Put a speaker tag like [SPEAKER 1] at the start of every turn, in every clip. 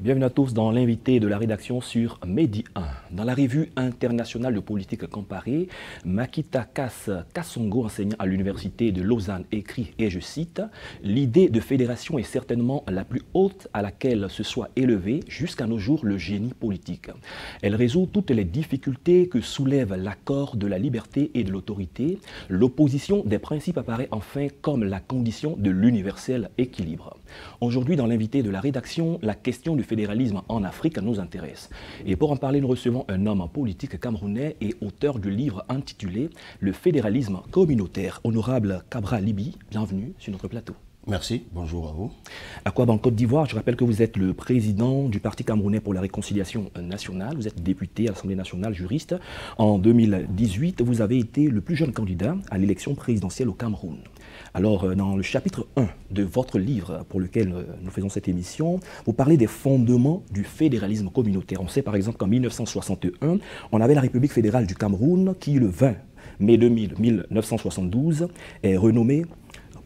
[SPEAKER 1] Bienvenue à tous dans l'invité de la rédaction sur Medi 1. Dans la revue internationale de politique comparée, Makita Kasongo, enseignant à l'université de Lausanne, écrit, et je cite, L'idée de fédération est certainement la plus haute à laquelle se soit élevé jusqu'à nos jours le génie politique. Elle résout toutes les difficultés que soulève l'accord de la liberté et de l'autorité. L'opposition des principes apparaît enfin comme la condition de l'universel équilibre. Aujourd'hui, dans l'invité de la rédaction, la question du le fédéralisme en Afrique nous intéresse. Et pour en parler, nous recevons un homme en politique camerounais et auteur du livre intitulé Le fédéralisme communautaire. Honorable Cabra Libi, bienvenue sur notre plateau. Merci, bonjour à vous. À quoi Côte d'Ivoire Je rappelle que vous êtes le président du Parti camerounais pour la réconciliation nationale. Vous êtes député à l'Assemblée nationale, juriste. En 2018, vous avez été le plus jeune candidat à l'élection présidentielle au Cameroun. Alors, euh, dans le chapitre 1 de votre livre pour lequel euh, nous faisons cette émission, vous parlez des fondements du fédéralisme communautaire. On sait par exemple qu'en 1961, on avait la République fédérale du Cameroun qui, le 20 mai 2000, 1972, est renommée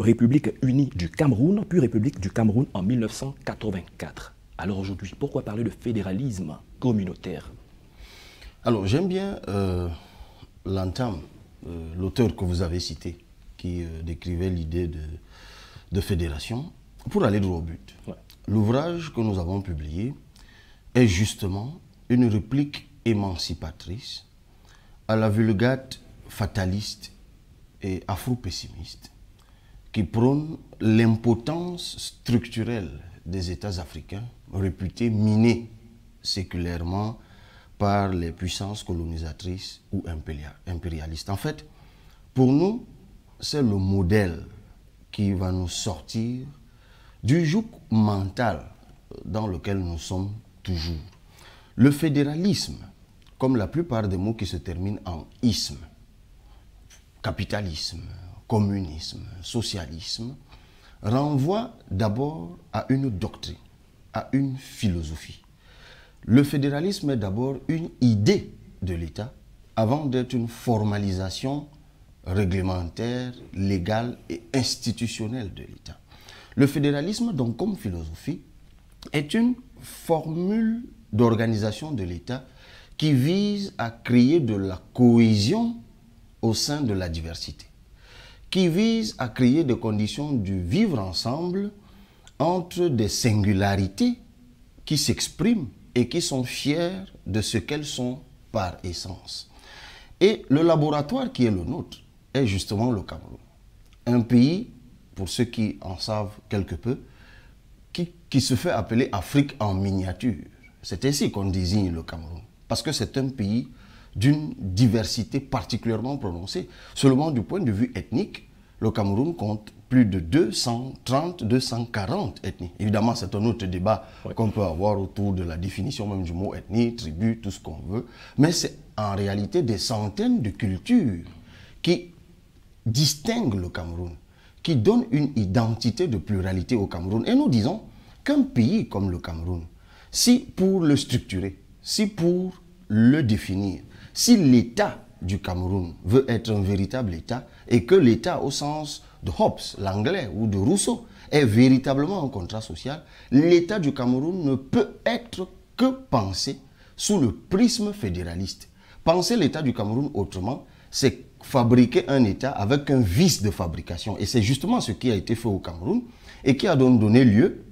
[SPEAKER 1] République unie du Cameroun, puis République du Cameroun en 1984. Alors aujourd'hui, pourquoi parler de fédéralisme communautaire Alors j'aime
[SPEAKER 2] bien euh, l'entame, euh, l'auteur que vous avez cité, qui euh, décrivait l'idée de, fédération, pour aller droit au but. L'ouvrage que nous avons publié est justement une réplique émancipatrice à la vulgate fataliste et afro-pessimiste qui prône l'impotence structurelle des États africains, réputés minés séculairement par les puissances colonisatrices ou impérialistes. En fait, pour nous, c'est le modèle qui va nous sortir du joug mental dans lequel nous sommes toujours. Le fédéralisme, comme la plupart des mots qui se terminent en isme, capitalisme, communisme, socialisme, renvoie d'abord à une doctrine, à une philosophie. Le fédéralisme est d'abord une idée de l'État avant d'être une formalisation réglementaire, légale et institutionnelle de l'État. Le fédéralisme, donc comme philosophie, est une formule d'organisation de l'État qui vise à créer de la cohésion au sein de la diversité qui vise à créer des conditions du vivre ensemble entre des singularités qui s'expriment et qui sont fières de ce qu'elles sont par essence. Et le laboratoire qui est le nôtre est justement le Cameroun. Un pays, pour ceux qui en savent quelque peu, qui, qui se fait appeler Afrique en miniature. C'est ainsi qu'on désigne le Cameroun. Parce que c'est un pays d'une diversité particulièrement prononcée. Seulement du point de vue ethnique, le Cameroun compte plus de 230, 240 ethnies. Évidemment, c'est un autre débat qu'on peut avoir autour de la définition même du mot ethnie, tribu, tout ce qu'on veut. Mais c'est en réalité des centaines de cultures qui distinguent le Cameroun, qui donnent une identité de pluralité au Cameroun. Et nous disons qu'un pays comme le Cameroun, si pour le structurer, si pour le définir, si l'État du Cameroun veut être un véritable État et que l'État au sens de Hobbes, l'anglais, ou de Rousseau, est véritablement un contrat social, l'État du Cameroun ne peut être que pensé sous le prisme fédéraliste. Penser l'État du Cameroun autrement, c'est fabriquer un État avec un vice de fabrication. Et c'est justement ce qui a été fait au Cameroun et qui a donc donné lieu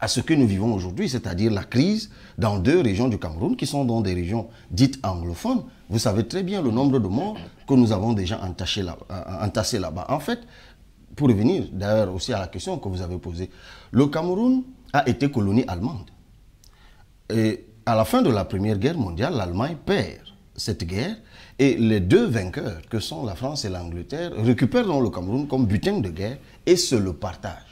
[SPEAKER 2] à ce que nous vivons aujourd'hui, c'est-à-dire la crise dans deux régions du Cameroun qui sont dans des régions dites anglophones. Vous savez très bien le nombre de morts que nous avons déjà euh, entassés là-bas. En fait, pour revenir d'ailleurs aussi à la question que vous avez posée, le Cameroun a été colonie allemande. Et à la fin de la Première Guerre mondiale, l'Allemagne perd cette guerre et les deux vainqueurs, que sont la France et l'Angleterre, récupèrent le Cameroun comme butin de guerre et se le partagent.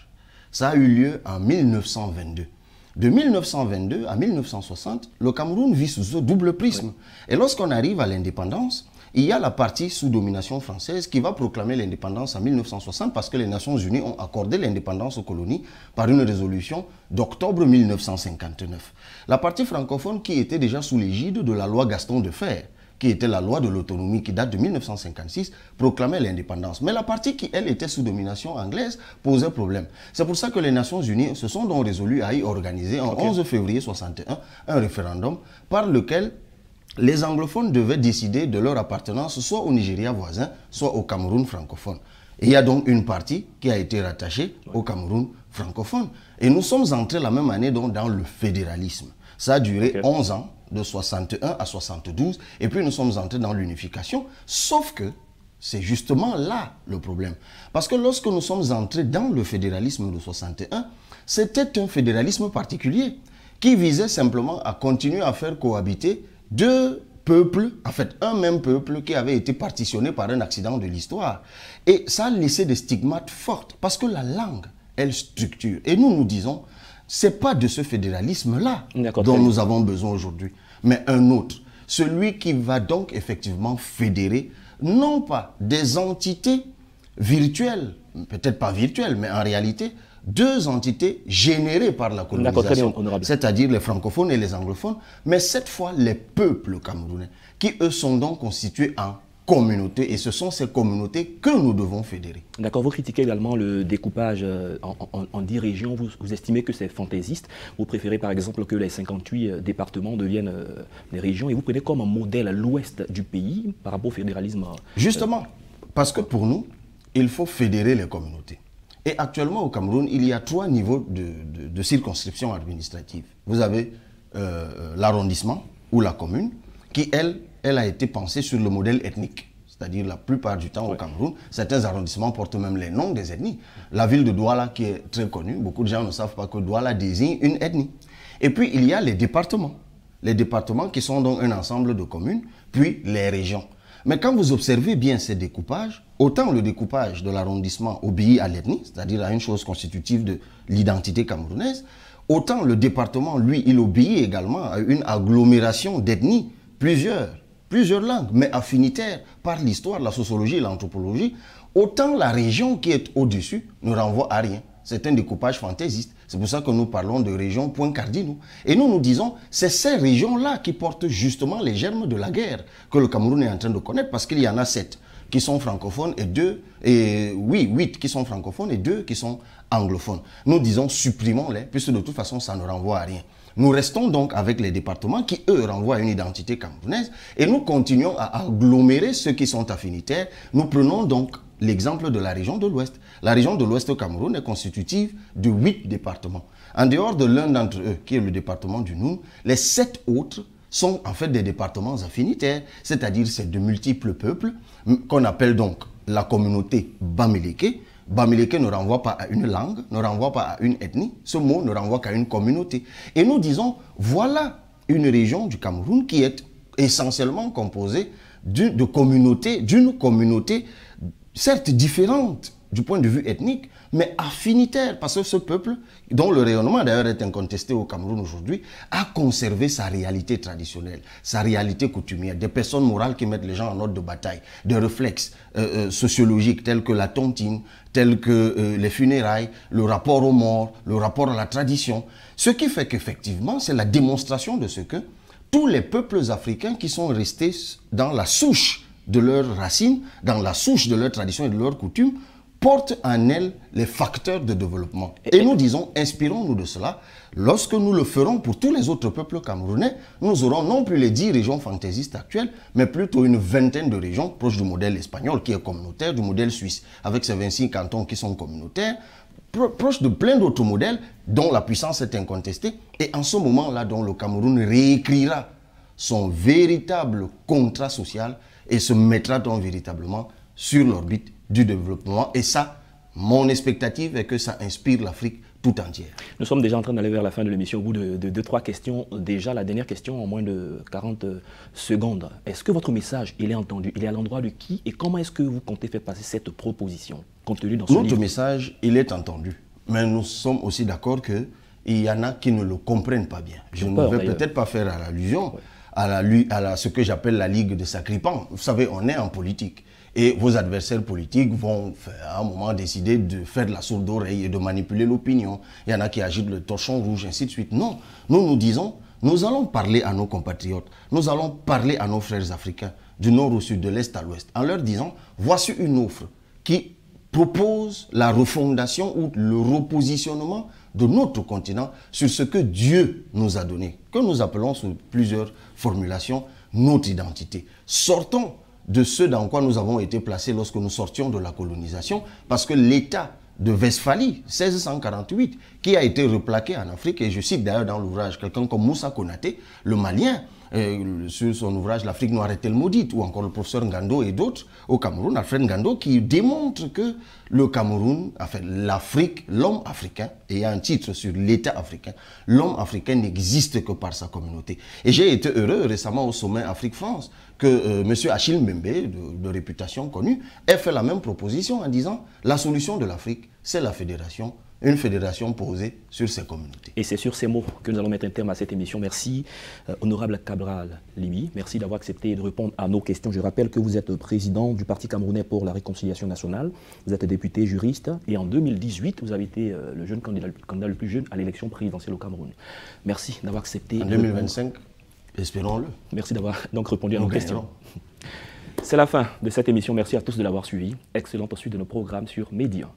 [SPEAKER 2] Ça a eu lieu en 1922. De 1922 à 1960, le Cameroun vit sous ce double prisme. Et lorsqu'on arrive à l'indépendance, il y a la partie sous domination française qui va proclamer l'indépendance en 1960 parce que les Nations Unies ont accordé l'indépendance aux colonies par une résolution d'octobre 1959. La partie francophone qui était déjà sous l'égide de la loi Gaston de Fer qui était la loi de l'autonomie qui date de 1956, proclamait l'indépendance. Mais la partie qui, elle, était sous domination anglaise posait problème. C'est pour ça que les Nations Unies se sont donc résolues à y organiser en 11 février 61 un référendum par lequel les anglophones devaient décider de leur appartenance soit au Nigeria voisin, soit au Cameroun francophone. il y a donc une partie qui a été rattachée au Cameroun francophone. Et nous sommes entrés la même année donc dans le fédéralisme. Ça a duré 11 ans de 61 à 72, et puis nous sommes entrés dans l'unification, sauf que c'est justement là le problème. Parce que lorsque nous sommes entrés dans le fédéralisme de 61, c'était un fédéralisme particulier qui visait simplement à continuer à faire cohabiter deux peuples, en fait un même peuple qui avait été partitionné par un accident de l'histoire. Et ça laissait des stigmates fortes parce que la langue, elle structure. Et nous nous disons, c'est pas de ce fédéralisme-là dont nous avons besoin aujourd'hui mais un autre. Celui qui va donc effectivement fédérer non pas des entités virtuelles, peut-être pas virtuelles, mais en réalité, deux entités générées par la colonisation, c'est-à-dire les francophones et les anglophones, mais cette fois les peuples camerounais, qui eux sont
[SPEAKER 1] donc constitués en communautés et ce sont ces communautés que nous devons fédérer. D'accord, vous critiquez également le découpage euh, en, en, en 10 régions, vous, estimez que c'est fantaisiste, vous préférez par exemple que les 58 euh, départements deviennent euh, des régions et vous prenez comme un modèle l'ouest du pays par rapport au fédéralisme.
[SPEAKER 2] Justement, parce que pour nous, il faut fédérer les communautés. Et actuellement au Cameroun, il y a trois niveaux de, de, circonscription administrative. Vous avez l'arrondissement ou la commune qui, elle, elle a été pensée sur le modèle ethnique. C'est-à-dire la plupart du temps au Cameroun, certains arrondissements portent même les noms des ethnies. La ville de Douala qui est très connue, beaucoup de gens ne savent pas que Douala désigne une ethnie. Et puis il y a les départements. Les départements qui sont donc un ensemble de communes, puis les régions. Mais quand vous observez bien ces découpages, autant le découpage de l'arrondissement obéit à l'ethnie, c'est-à-dire à une chose constitutive de l'identité camerounaise, autant le département, lui, il obéit également à une agglomération d'ethnies, plusieurs plusieurs langues, mais affinitaires par l'histoire, la sociologie et l'anthropologie, autant la région qui est au-dessus ne renvoie à rien. C'est un découpage fantaisiste. C'est pour ça que nous parlons de régions point cardinaux. Et nous, nous disons, c'est ces régions-là qui portent justement les germes de la guerre que le Cameroun est en train de connaître, parce qu'il y en a sept qui sont francophones et deux, et oui, huit qui sont francophones et deux qui sont anglophones. Nous disons, supprimons-les, puisque de toute façon, ça ne renvoie à rien. Nous restons donc avec les départements qui, eux, renvoient une identité camerounaise et nous continuons à agglomérer ceux qui sont affinitaires. Nous prenons donc l'exemple de la région de l'Ouest. La région de l'Ouest au Cameroun est constitutive de huit départements. En dehors de l'un d'entre eux, qui est le département du Noun, les sept autres sont en fait des départements affinitaires, c'est-à-dire c'est de multiples peuples qu'on appelle donc la communauté Bamileke, Bamileke ne renvoie pas à une langue, ne renvoie pas à une ethnie. Ce mot ne renvoie qu'à une communauté. Et nous disons, voilà une région du Cameroun qui est essentiellement composée de communautés, d'une communauté certes différente, du point de vue ethnique, mais affinitaire, parce que ce peuple, dont le rayonnement d'ailleurs est incontesté au Cameroun aujourd'hui, a conservé sa réalité traditionnelle, sa réalité coutumière, des personnes morales qui mettent les gens en ordre de bataille, des réflexes euh, euh, sociologiques tels que la tontine, tels que euh, les funérailles, le rapport aux morts, le rapport à la tradition. Ce qui fait qu'effectivement, c'est la démonstration de ce que tous les peuples africains qui sont restés dans la souche de leurs racines, dans la souche de leurs traditions et de leurs coutumes, porte en elle les facteurs de développement. Et nous disons, inspirons-nous de cela. Lorsque nous le ferons pour tous les autres peuples camerounais, nous aurons non plus les dix régions fantaisistes actuelles, mais plutôt une vingtaine de régions proches du modèle espagnol qui est communautaire, du modèle suisse, avec ses 26 cantons qui sont communautaires, proches de plein d'autres modèles dont la puissance est incontestée, et en ce moment-là dont le Cameroun réécrira son véritable contrat social et se mettra donc véritablement sur l'orbite du développement. Et ça,
[SPEAKER 1] mon expectative est que ça inspire l'Afrique tout entière. Nous sommes déjà en train d'aller vers la fin de l'émission. Au bout de deux, trois questions, déjà la dernière question en moins de 40 secondes. Est-ce que votre message, il est entendu Il est à l'endroit de qui Et comment est-ce que vous comptez faire passer cette proposition contenue dans ce Notre message, il est entendu. Mais nous sommes aussi d'accord qu'il y en a qui ne le
[SPEAKER 2] comprennent pas bien. Je ne vais peut-être pas faire allusion à, la, à ce que j'appelle la Ligue de Sacripants. Vous savez, on est en politique. Et vos adversaires politiques vont à un moment décider de faire de la sourde oreille et de manipuler l'opinion. Il y en a qui agitent le torchon rouge, ainsi de suite. Non, nous nous disons, nous allons parler à nos compatriotes, nous allons parler à nos frères africains, du nord au sud, de l'est à l'ouest, en leur disant, voici une offre qui propose la refondation ou le repositionnement de notre continent sur ce que Dieu nous a donné, que nous appelons sous plusieurs formulations notre identité. Sortons de ce dans quoi nous avons été placés lorsque nous sortions de la colonisation, parce que l'État de Westphalie, 1648, qui a été replaqué en Afrique, et je cite d'ailleurs dans l'ouvrage quelqu'un comme Moussa Konaté, le Malien, sur son ouvrage L'Afrique noire est-elle maudite ou encore le professeur Ngando et d'autres au Cameroun, Alfred Ngando, qui démontre que le Cameroun, enfin l'Afrique, l'homme africain, et il y a un titre sur l'État africain, l'homme africain n'existe que par sa communauté. Et j'ai été heureux récemment au sommet Afrique-France que euh, M. Achille Mbembe, de, de réputation connue, ait fait la même proposition en disant la solution de
[SPEAKER 1] l'Afrique, c'est la fédération une fédération posée sur ces communautés. Et c'est sur ces mots que nous allons mettre un terme à cette émission. Merci, euh, honorable Cabral Limi. Merci d'avoir accepté de répondre à nos questions. Je rappelle que vous êtes président du Parti camerounais pour la réconciliation nationale. Vous êtes député juriste et en 2018, vous avez été euh, le jeune candidat, le plus jeune à l'élection présidentielle au Cameroun. Merci d'avoir accepté. En 2025, espérons-le. Merci d'avoir donc répondu à nos questions. C'est la fin de cette émission. Merci à tous de l'avoir suivi. Excellente poursuite de nos programmes sur Média.